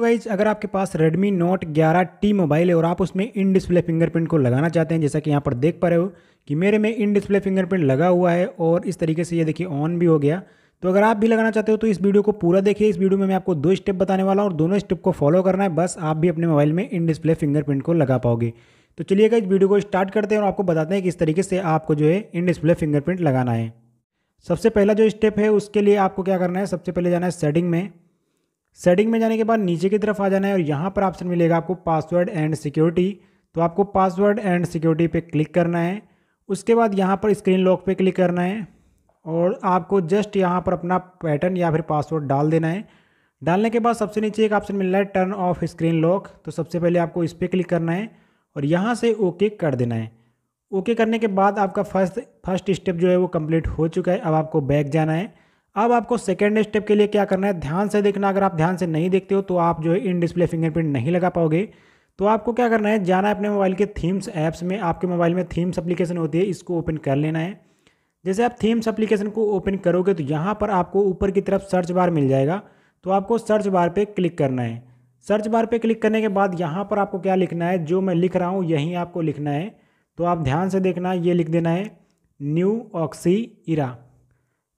wise अगर आपके पास Redmi Note 11T mobile है और आप उसमें इन डिस्प्ले फिंगरप्रिंट को लगाना चाहते हैं जैसा कि यहाँ पर देख पा रहे हो कि मेरे में इन डिस्प्ले फिंगरप्रिंट लगा हुआ है और इस तरीके से ये देखिए ऑन भी हो गया तो अगर आप भी लगाना चाहते हो तो इस वीडियो को पूरा देखिए इस वीडियो में मैं आपको दो स्टेप बताने वाला हूँ और दोनों स्टेप को फॉलो करना है बस आप भी अपने मोबाइल में इन डिस्प्ले फिंगरप्रिंट को लगा पाओगे तो चलिएगा इस वीडियो को स्टार्ट करते हैं और आपको बताते हैं कि इस तरीके से आपको जो है इन डिस्प्ले फिंगरप्रिंट लगाना है सबसे पहला जो स्टेप है उसके लिए आपको क्या करना है सबसे पहले जाना है सेटिंग में सेटिंग में जाने के बाद नीचे की तरफ आ जाना है और यहाँ पर ऑप्शन मिलेगा आपको पासवर्ड एंड सिक्योरिटी तो आपको पासवर्ड एंड सिक्योरिटी पे क्लिक करना है उसके बाद यहाँ पर स्क्रीन लॉक पे क्लिक करना है और आपको जस्ट यहाँ पर अपना पैटर्न या फिर पासवर्ड डाल देना है डालने के बाद सबसे नीचे एक ऑप्शन मिल रहा है टर्न ऑफ स्क्रीन लॉक तो सबसे पहले आपको इस पर क्लिक करना है और यहाँ से ओके कर देना है ओके करने के बाद आपका फर्स्ट फर्स्ट स्टेप जो है वो कम्प्लीट हो चुका है अब आपको बैक जाना है अब आपको सेकेंड स्टेप के लिए क्या करना है ध्यान से देखना अगर आप ध्यान से नहीं देखते हो तो आप जो है इन डिस्प्ले फिंगरप्रिंट नहीं लगा पाओगे तो आपको क्या करना है जाना है अपने मोबाइल के थीम्स ऐप्स में आपके मोबाइल में थीम्स अप्लीकेशन होती है इसको ओपन कर लेना है जैसे आप थीम्स अप्लीकेशन को ओपन करोगे तो यहाँ पर आपको ऊपर की तरफ सर्च बार मिल जाएगा तो आपको सर्च बार पे क्लिक करना है सर्च बार पे क्लिक करने के बाद यहाँ पर आपको क्या लिखना है जो मैं लिख रहा हूँ यहीं आपको लिखना है तो आप ध्यान से देखना ये लिख देना है न्यू ऑक्सी इरा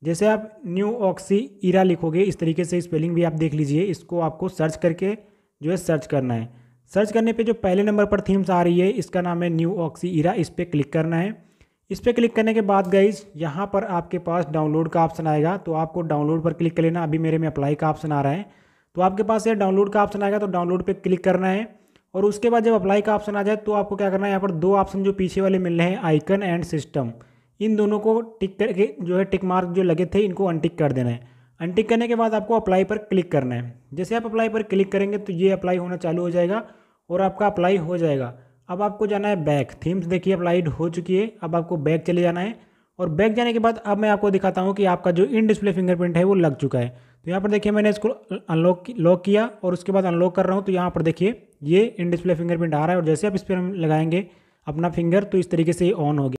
जैसे आप न्यू ऑक्सी ईरा लिखोगे इस तरीके से स्पेलिंग भी आप देख लीजिए इसको आपको सर्च करके जो है सर्च करना है सर्च करने पे जो पहले नंबर पर थीम्स आ रही है इसका नाम है न्यू ऑक्सी ईरा इस पर क्लिक करना है इस पर क्लिक करने के बाद गाइज यहाँ पर आपके पास डाउनलोड का ऑप्शन आएगा तो आपको डाउनलोड पर क्लिक कर लेना अभी मेरे में अप्लाई का ऑप्शन आ रहा है तो आपके पास ये डाउनलोड का ऑप्शन आएगा तो डाउनलोड पर क्लिक करना है और उसके बाद जब अप्लाई का ऑप्शन आ जाए तो आपको क्या करना है यहाँ पर दो ऑप्शन जो पीछे वाले मिल रहे हैं आइकन एंड सिस्टम इन दोनों को टिक करके जो है टिक मार्क जो लगे थे इनको अनटिक कर देना है अनटिक करने के बाद आपको अप्लाई पर क्लिक करना है जैसे आप अप्लाई पर क्लिक करेंगे तो ये अप्लाई होना चालू हो जाएगा और आपका अप्लाई हो जाएगा अब आपको जाना है बैक थीम्स देखिए अप्लाइड हो चुकी है अब आपको बैक चले जाना है और बैक जाने के बाद अब मैं आपको दिखाता हूँ कि आपका जो इन डिस्प्ले फिंगरप्रिंट है वो लग चुका है तो यहाँ पर देखिए मैंने इसको अनलॉक लॉक किया और उसके बाद अनलॉक कर रहा हूँ तो यहाँ पर देखिए ये इन डिस्प्ले फिंगरप्रिंट आ रहा है और जैसे आप इस पर हम लगाएंगे अपना फिंगर तो इस तरीके से ये ऑन हो गया